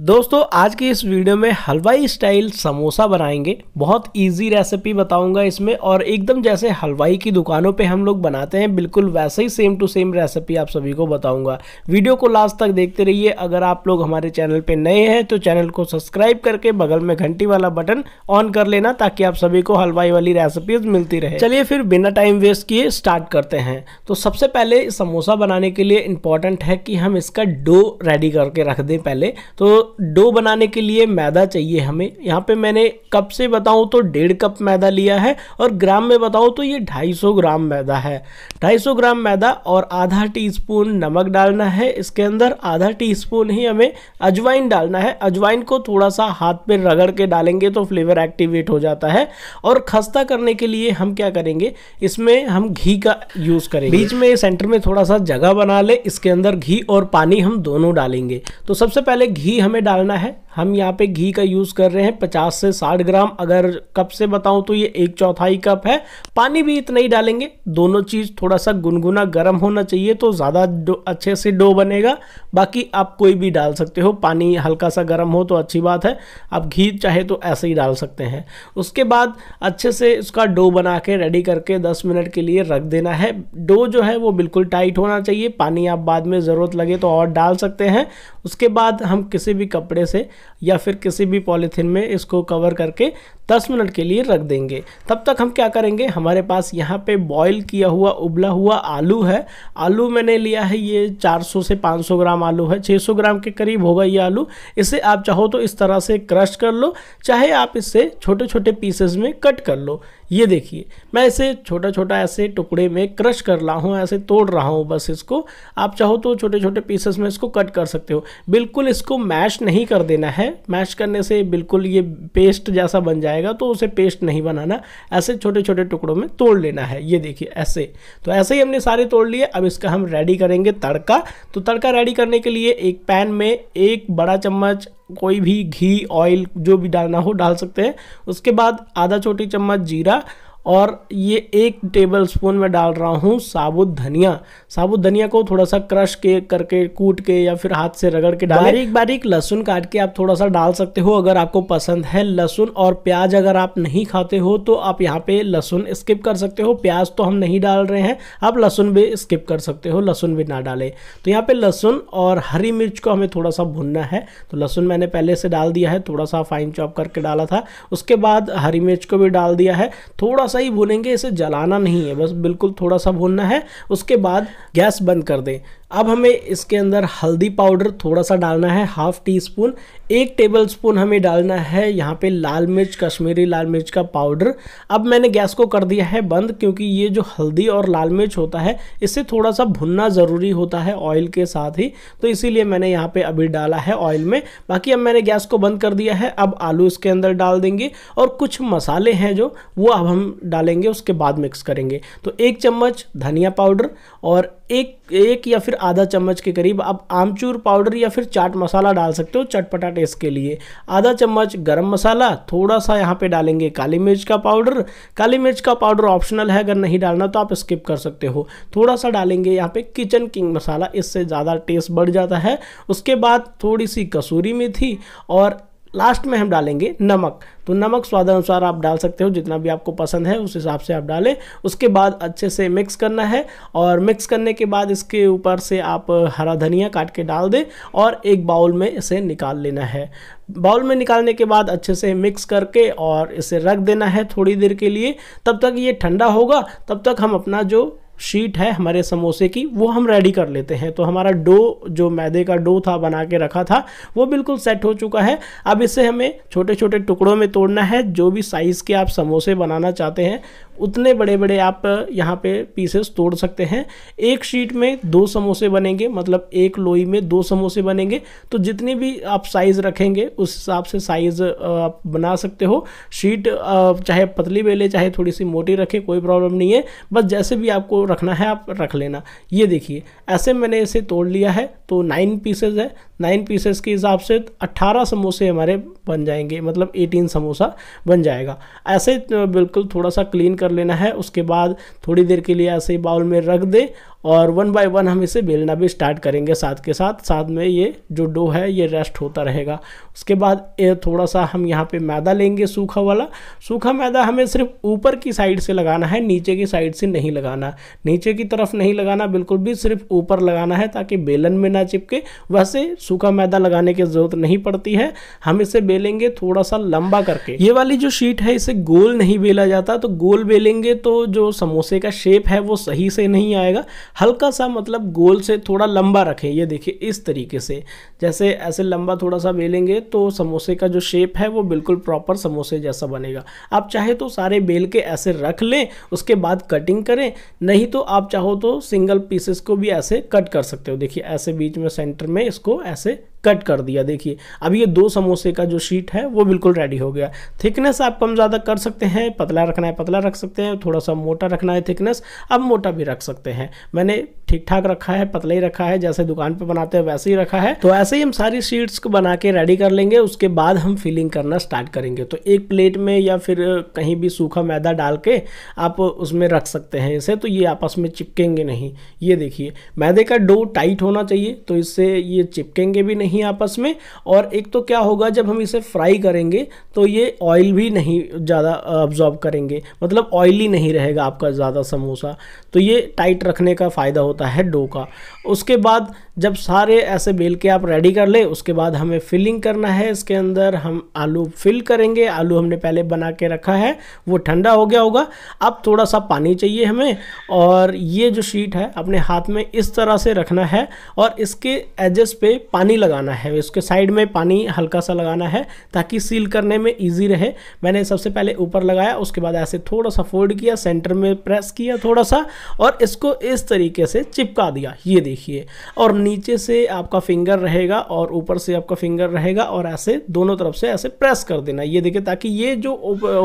दोस्तों आज की इस वीडियो में हलवाई स्टाइल समोसा बनाएंगे बहुत इजी रेसिपी बताऊंगा इसमें और एकदम जैसे हलवाई की दुकानों पे हम लोग बनाते हैं बिल्कुल वैसे ही सेम टू सेम रेसिपी आप सभी को बताऊंगा वीडियो को लास्ट तक देखते रहिए अगर आप लोग हमारे चैनल पे नए हैं तो चैनल को सब्सक्राइब करके बगल में घंटी वाला बटन ऑन कर लेना ताकि आप सभी को हलवाई वाली रेसिपीज मिलती रहे चलिए फिर बिना टाइम वेस्ट किए स्टार्ट करते हैं तो सबसे पहले समोसा बनाने के लिए इम्पॉर्टेंट है कि हम इसका डो रेडी करके रख दें पहले तो डो बनाने के लिए मैदा चाहिए हमें यहाँ पे मैंने कप से बताऊँ तो डेढ़ कप मैदा लिया है और ग्राम में बताऊँ तो ये 250 ग्राम मैदा है 250 ग्राम मैदा और आधा टीस्पून नमक डालना है इसके अंदर आधा टीस्पून ही हमें अजवाइन डालना है अजवाइन को थोड़ा सा हाथ पे रगड़ के डालेंगे तो फ्लेवर एक्टिवेट हो जाता है और खस्ता करने के लिए हम क्या करेंगे इसमें हम घी का यूज़ करेंगे बीच में सेंटर में थोड़ा सा जगह बना ले इसके अंदर घी और पानी हम दोनों डालेंगे तो सबसे पहले घी हम में डालना है हम यहाँ पे घी का यूज़ कर रहे हैं 50 से 60 ग्राम अगर कप से बताऊँ तो ये एक चौथाई कप है पानी भी इतना ही डालेंगे दोनों चीज़ थोड़ा सा गुनगुना गर्म होना चाहिए तो ज़्यादा अच्छे से डो बनेगा बाकी आप कोई भी डाल सकते हो पानी हल्का सा गर्म हो तो अच्छी बात है आप घी चाहे तो ऐसे ही डाल सकते हैं उसके बाद अच्छे से इसका डो बना के रेडी करके दस मिनट के लिए रख देना है डो जो है वो बिल्कुल टाइट होना चाहिए पानी आप बाद में ज़रूरत लगे तो और डाल सकते हैं उसके बाद हम किसी भी कपड़े से या फिर किसी भी पॉलीथीन में इसको कवर करके 10 मिनट के लिए रख देंगे तब तक हम क्या करेंगे हमारे पास यहाँ पे बॉईल किया हुआ उबला हुआ आलू है आलू मैंने लिया है ये 400 से 500 ग्राम आलू है 600 ग्राम के करीब होगा ये आलू इसे आप चाहो तो इस तरह से क्रश कर लो चाहे आप इसे छोटे छोटे पीसेस में कट कर लो ये देखिए मैं इसे छोटा छोटा ऐसे टुकड़े में क्रश कर रहा हूँ ऐसे तोड़ रहा हूँ बस इसको आप चाहो तो छोटे छोटे पीसेस में इसको कट कर सकते हो बिल्कुल इसको मैश नहीं कर देना है मैश करने से बिल्कुल ये पेस्ट जैसा बन जाए जाएगा तो उसे पेस्ट नहीं बनाना ऐसे छोटे छोटे टुकड़ों में तोड़ लेना है ये देखिए ऐसे तो ऐसे ही हमने सारे तोड़ लिए अब इसका हम रेडी करेंगे तड़का तो तड़का रेडी करने के लिए एक पैन में एक बड़ा चम्मच कोई भी घी ऑयल जो भी डालना हो डाल सकते हैं उसके बाद आधा छोटी चम्मच जीरा और ये एक टेबल स्पून में डाल रहा हूँ साबुत धनिया साबुत धनिया को थोड़ा सा क्रश के करके कूट के या फिर हाथ से रगड़ के डाल बारीक बारीक लहसुन काट के आप थोड़ा सा डाल सकते हो अगर आपको पसंद है लहसुन और प्याज अगर आप नहीं खाते हो तो आप यहाँ पे लहसुन स्किप कर सकते हो प्याज तो हम नहीं डाल रहे हैं आप लहसुन भी स्किप कर सकते हो लहसुन भी ना डालें तो यहाँ पर लहसुन और हरी मिर्च को हमें थोड़ा सा भुनना है तो लहसुन मैंने पहले से डाल दिया है थोड़ा सा फाइन चॉप करके डाला था उसके बाद हरी मिर्च को भी डाल दिया है थोड़ा सा ही भूनेंगे इसे जलाना नहीं है बस बिल्कुल थोड़ा सा भूनना है उसके बाद गैस बंद कर दें अब हमें इसके अंदर हल्दी पाउडर थोड़ा सा डालना है हाफ टी स्पून एक टेबल स्पून हमें डालना है यहाँ पे लाल मिर्च कश्मीरी लाल मिर्च का पाउडर अब मैंने गैस को कर दिया है बंद क्योंकि ये जो हल्दी और लाल मिर्च होता है इससे थोड़ा सा भुनना ज़रूरी होता है ऑयल के साथ ही तो इसीलिए मैंने यहाँ पे अभी डाला है ऑयल में बाकी अब मैंने गैस को बंद कर दिया है अब आलू इसके अंदर डाल देंगे और कुछ मसाले हैं जो वो अब हम डालेंगे उसके बाद मिक्स करेंगे तो एक चम्मच धनिया पाउडर और एक एक या फिर आधा चम्मच के करीब आप आमचूर पाउडर या फिर चाट मसाला डाल सकते हो चटपटा टेस्ट के लिए आधा चम्मच गरम मसाला थोड़ा सा यहाँ पे डालेंगे काली मिर्च का पाउडर काली मिर्च का पाउडर ऑप्शनल है अगर नहीं डालना तो आप स्किप कर सकते हो थोड़ा सा डालेंगे यहाँ पे किचन किंग मसाला इससे ज़्यादा टेस्ट बढ़ जाता है उसके बाद थोड़ी सी कसूरी मेथी और लास्ट में हम डालेंगे नमक तो नमक स्वाद अनुसार आप डाल सकते हो जितना भी आपको पसंद है उस हिसाब से आप डालें उसके बाद अच्छे से मिक्स करना है और मिक्स करने के बाद इसके ऊपर से आप हरा धनिया काट के डाल दें और एक बाउल में इसे निकाल लेना है बाउल में निकालने के बाद अच्छे से मिक्स करके और इसे रख देना है थोड़ी देर के लिए तब तक ये ठंडा होगा तब तक हम अपना जो शीट है हमारे समोसे की वो हम रेडी कर लेते हैं तो हमारा डो जो मैदे का डो था बना के रखा था वो बिल्कुल सेट हो चुका है अब इसे हमें छोटे छोटे टुकड़ों में तोड़ना है जो भी साइज़ के आप समोसे बनाना चाहते हैं उतने बड़े बड़े आप यहाँ पे पीसेस तोड़ सकते हैं एक शीट में दो समोसे बनेंगे मतलब एक लोई में दो समोसे बनेंगे तो जितनी भी आप साइज़ रखेंगे उस हिसाब से साइज़ आप बना सकते हो शीट चाहे पतली बेले चाहे थोड़ी सी मोटी रखें कोई प्रॉब्लम नहीं है बस जैसे भी आपको रखना है आप रख लेना ये देखिए ऐसे मैंने इसे तोड़ लिया है तो नाइन पीसेज है नाइन पीसेस के हिसाब से अट्ठारह समोसे हमारे बन जाएंगे मतलब एटीन समोसा बन जाएगा ऐसे बिल्कुल थोड़ा सा क्लीन कर लेना है उसके बाद थोड़ी देर के लिए ऐसे ही बाउल में रख दें और वन बाय वन हम इसे बेलना भी स्टार्ट करेंगे साथ के साथ साथ में ये जो डो है ये रेस्ट होता रहेगा उसके बाद ये थोड़ा सा हम यहाँ पे मैदा लेंगे सूखा वाला सूखा मैदा हमें सिर्फ ऊपर की साइड से लगाना है नीचे की साइड से नहीं लगाना नीचे की तरफ नहीं लगाना बिल्कुल भी सिर्फ ऊपर लगाना है ताकि बेलन में ना चिपके वैसे सूखा मैदा लगाने की ज़रूरत नहीं पड़ती है हम इसे बेलेंगे थोड़ा सा लंबा करके ये वाली जो शीट है इसे गोल नहीं बेला जाता तो गोल बेलेंगे तो जो समोसे का शेप है वो सही से नहीं आएगा हल्का सा मतलब गोल से थोड़ा लंबा रखें ये देखिए इस तरीके से जैसे ऐसे लंबा थोड़ा सा बेलेंगे तो समोसे का जो शेप है वो बिल्कुल प्रॉपर समोसे जैसा बनेगा आप चाहे तो सारे बेल के ऐसे रख लें उसके बाद कटिंग करें नहीं तो आप चाहो तो सिंगल पीसेस को भी ऐसे कट कर सकते हो देखिए ऐसे बीच में सेंटर में इसको ऐसे कट कर दिया देखिए अब ये दो समोसे का जो शीट है वो बिल्कुल रेडी हो गया थिकनेस आप कम ज़्यादा कर सकते हैं पतला रखना है पतला रख सकते हैं थोड़ा सा मोटा रखना है थिकनेस अब मोटा भी रख सकते हैं मैंने ठीक ठाक रखा है पतला ही रखा है जैसे दुकान पे बनाते हैं वैसे ही रखा है तो ऐसे ही हम सारी शीट्स को बना के रेडी कर लेंगे उसके बाद हम फिलिंग करना स्टार्ट करेंगे तो एक प्लेट में या फिर कहीं भी सूखा मैदा डाल के आप उसमें रख सकते हैं इसे तो ये आपस में चिपकेंगे नहीं ये देखिए मैदे का डो टाइट होना चाहिए तो इससे ये चिपकेंगे भी नहीं आपस में और एक तो क्या होगा जब हम इसे फ्राई करेंगे तो ये ऑयल भी नहीं ज़्यादा ऑब्जॉर्ब करेंगे मतलब ऑयली नहीं रहेगा आपका ज़्यादा समोसा तो ये टाइट रखने का फ़ायदा होता है होता है डो का उसके बाद जब सारे ऐसे बेल के आप रेडी कर ले उसके बाद हमें फिलिंग करना है इसके अंदर हम आलू फिल करेंगे आलू हमने पहले बना के रखा है वो ठंडा हो गया होगा अब थोड़ा सा पानी चाहिए हमें और ये जो शीट है अपने हाथ में इस तरह से रखना है और इसके एजेस पे पानी लगाना है उसके साइड में पानी हल्का सा लगाना है ताकि सील करने में ईजी रहे मैंने सबसे पहले ऊपर लगाया उसके बाद ऐसे थोड़ा सा फोल्ड किया सेंटर में प्रेस किया थोड़ा सा और इसको इस तरीके से चिपका दिया ये देखिए और नीचे से आपका फिंगर रहेगा और ऊपर से आपका फिंगर रहेगा और ऐसे दोनों तरफ से ऐसे प्रेस कर देना ये देखिए ताकि ये जो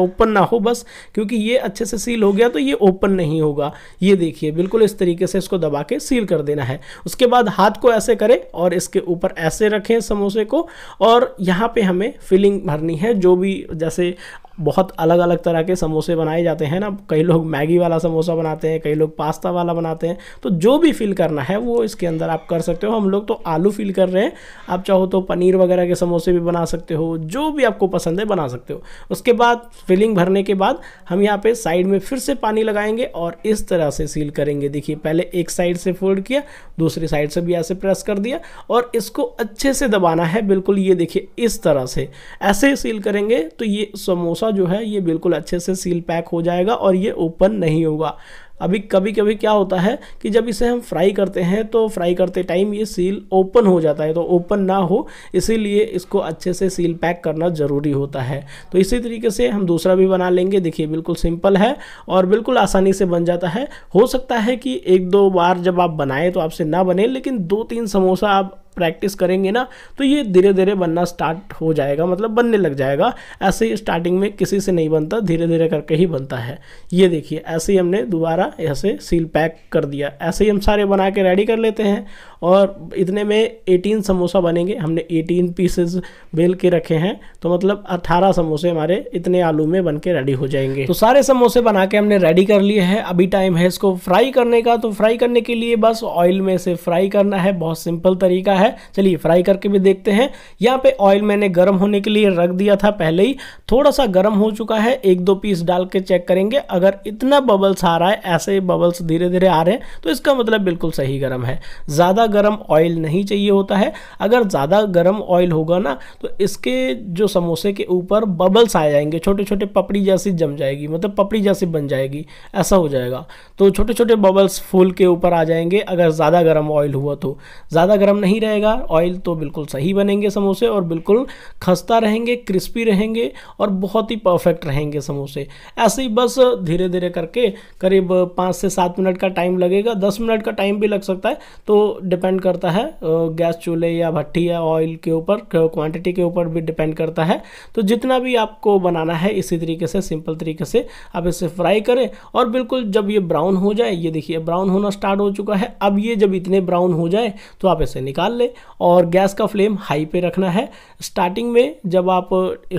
ओपन ना हो बस क्योंकि ये अच्छे से सील हो गया तो ये ओपन नहीं होगा ये देखिए बिल्कुल इस तरीके से इसको दबा के सील कर देना है उसके बाद हाथ को ऐसे करें और इसके ऊपर ऐसे रखें समोसे को और यहाँ पर हमें फिलिंग भरनी है जो भी जैसे बहुत अलग अलग तरह के समोसे बनाए जाते हैं ना कई लोग मैगी वाला समोसा बनाते हैं कई लोग पास्ता वाला बनाते हैं तो जो भी फिल करना है वो इसके अंदर आप कर सकते हो हम लोग तो आलू फिल कर रहे हैं आप चाहो तो पनीर वगैरह के समोसे भी बना सकते हो जो भी आपको पसंद है बना सकते हो उसके बाद फिलिंग भरने के बाद हम यहाँ पर साइड में फिर से पानी लगाएंगे और इस तरह से सील करेंगे देखिए पहले एक साइड से फोल्ड किया दूसरी साइड से भी ऐसे प्रेस कर दिया और इसको अच्छे से दबाना है बिल्कुल ये देखिए इस तरह से ऐसे सील करेंगे तो ये समोसा गुस्सा जो है ये बिल्कुल अच्छे से सील पैक हो जाएगा और ये ओपन नहीं होगा अभी कभी कभी क्या होता है कि जब इसे हम फ्राई करते हैं तो फ्राई करते टाइम ये सील ओपन हो जाता है तो ओपन ना हो इसीलिए इसको अच्छे से सील पैक करना ज़रूरी होता है तो इसी तरीके से हम दूसरा भी बना लेंगे देखिए बिल्कुल सिंपल है और बिल्कुल आसानी से बन जाता है हो सकता है कि एक दो बार जब आप बनाएं तो आपसे ना बने लेकिन दो तीन समोसा आप प्रैक्टिस करेंगे ना तो ये धीरे धीरे बनना स्टार्ट हो जाएगा मतलब बनने लग जाएगा ऐसे ही स्टार्टिंग में किसी से नहीं बनता धीरे धीरे करके ही बनता है ये देखिए ऐसे ही हमने दोबारा ऐसे सील पैक कर दिया ऐसे ही हम सारे बना के रेडी कर लेते हैं और इतने में 18 समोसा बनेंगे हमने 18 पीसेस बेल के रखे हैं तो मतलब 18 समोसे हमारे इतने आलू में बन के रेडी हो जाएंगे तो सारे समोसे बना के हमने रेडी कर लिए हैं अभी टाइम है इसको फ्राई करने का तो फ्राई करने के लिए बस ऑयल में से फ्राई करना है बहुत सिंपल तरीका है है चलिए फ्राई करके भी देखते हैं यहाँ पे ऑयल मैंने गर्म होने के लिए रख दिया था पहले ही थोड़ा सा गर्म हो चुका है एक दो पीस डाल के चेक करेंगे अगर इतना बबल्स आ रहा है ऐसे बबल्स धीरे धीरे आ रहे हैं तो इसका मतलब बिल्कुल सही गर्म है ज़्यादा गर्म ऑयल नहीं चाहिए होता है अगर ज़्यादा गर्म ऑयल होगा ना तो इसके जो समोसे के ऊपर बबल्स आ जाएंगे छोटे छोटे पपड़ी जैसी जम जाएगी मतलब पपड़ी जैसी बन जाएगी ऐसा हो जाएगा तो छोटे छोटे बबल्स फूल के ऊपर आ जाएंगे अगर ज़्यादा गर्म ऑयल हुआ तो ज़्यादा गर्म नहीं जाएगा ऑयल तो बिल्कुल सही बनेंगे समोसे और बिल्कुल खस्ता रहेंगे क्रिस्पी रहेंगे और बहुत ही परफेक्ट रहेंगे समोसे ऐसे ही बस धीरे धीरे करके करीब पाँच से सात मिनट का टाइम लगेगा दस मिनट का टाइम भी लग सकता है तो डिपेंड करता है गैस चूल्हे या भट्टी या ऑयल के ऊपर क्वांटिटी के ऊपर भी डिपेंड करता है तो जितना भी आपको बनाना है इसी तरीके से सिंपल तरीके से आप इसे फ्राई करें और बिल्कुल जब ये ब्राउन हो जाए ये देखिए ब्राउन होना स्टार्ट हो चुका है अब ये जब इतने ब्राउन हो जाए तो आप इसे निकाल ले और गैस का फ्लेम हाई पे रखना है स्टार्टिंग में जब आप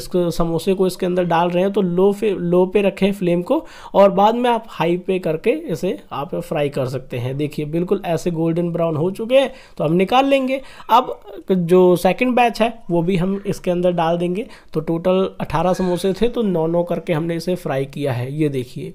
इस समोसे को इसके अंदर डाल रहे हैं तो लो पे लो पे रखें फ्लेम को और बाद में आप हाई पे करके इसे आप फ्राई कर सकते हैं देखिए बिल्कुल ऐसे गोल्डन ब्राउन हो चुके हैं तो हम निकाल लेंगे अब जो सेकेंड बैच है वो भी हम इसके अंदर डाल देंगे तो टोटल अठारह समोसे थे तो नौ नौ करके हमने इसे फ्राई किया है ये देखिए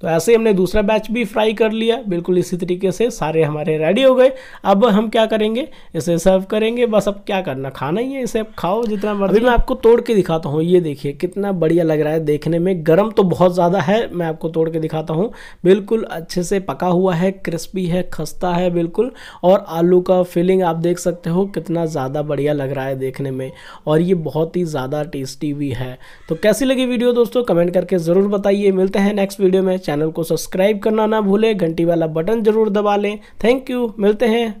तो ऐसे ही हमने दूसरा बैच भी फ्राई कर लिया बिल्कुल इसी तरीके से सारे हमारे रेडी हो गए अब हम क्या करेंगे इसे सर्व करेंगे बस अब क्या करना खाना ही है इसे अब खाओ जितना मर्जी मैं आपको तोड़ के दिखाता हूँ ये देखिए कितना बढ़िया लग रहा है देखने में गर्म तो बहुत ज़्यादा है मैं आपको तोड़ के दिखाता हूँ बिल्कुल अच्छे से पका हुआ है क्रिस्पी है खस्ता है बिल्कुल और आलू का फीलिंग आप देख सकते हो कितना ज़्यादा बढ़िया लग रहा है देखने में और ये बहुत ही ज़्यादा टेस्टी भी है तो कैसी लगी वीडियो दोस्तों कमेंट करके ज़रूर बताइए मिलते हैं नेक्स्ट वीडियो में चैनल को सब्सक्राइब करना ना भूलें घंटी वाला बटन जरूर दबा लें थैंक यू मिलते हैं